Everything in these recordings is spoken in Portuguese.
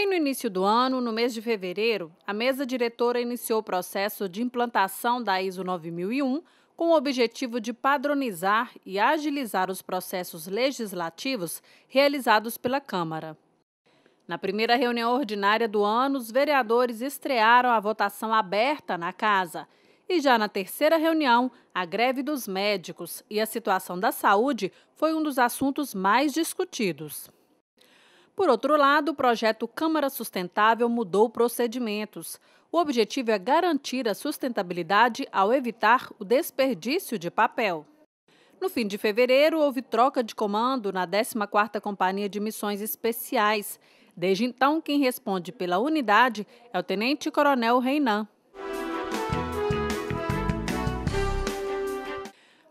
Bem no início do ano, no mês de fevereiro, a mesa diretora iniciou o processo de implantação da ISO 9001 com o objetivo de padronizar e agilizar os processos legislativos realizados pela Câmara. Na primeira reunião ordinária do ano, os vereadores estrearam a votação aberta na casa. E já na terceira reunião, a greve dos médicos e a situação da saúde foi um dos assuntos mais discutidos. Por outro lado, o projeto Câmara Sustentável mudou procedimentos. O objetivo é garantir a sustentabilidade ao evitar o desperdício de papel. No fim de fevereiro, houve troca de comando na 14ª Companhia de Missões Especiais. Desde então, quem responde pela unidade é o Tenente Coronel Reinan.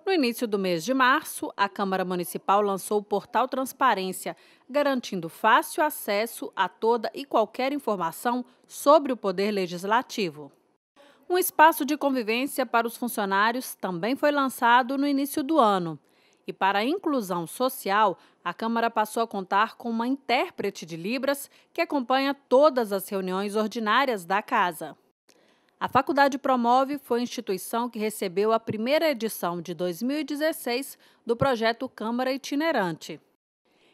No início do mês de março, a Câmara Municipal lançou o portal Transparência, garantindo fácil acesso a toda e qualquer informação sobre o Poder Legislativo. Um espaço de convivência para os funcionários também foi lançado no início do ano. E para a inclusão social, a Câmara passou a contar com uma intérprete de Libras que acompanha todas as reuniões ordinárias da casa. A Faculdade Promove foi a instituição que recebeu a primeira edição de 2016 do projeto Câmara Itinerante.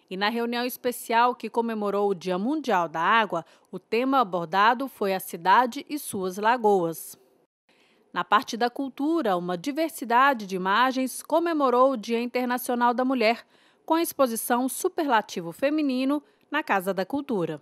E na reunião especial que comemorou o Dia Mundial da Água, o tema abordado foi a cidade e suas lagoas. Na parte da cultura, uma diversidade de imagens comemorou o Dia Internacional da Mulher, com a exposição Superlativo Feminino na Casa da Cultura.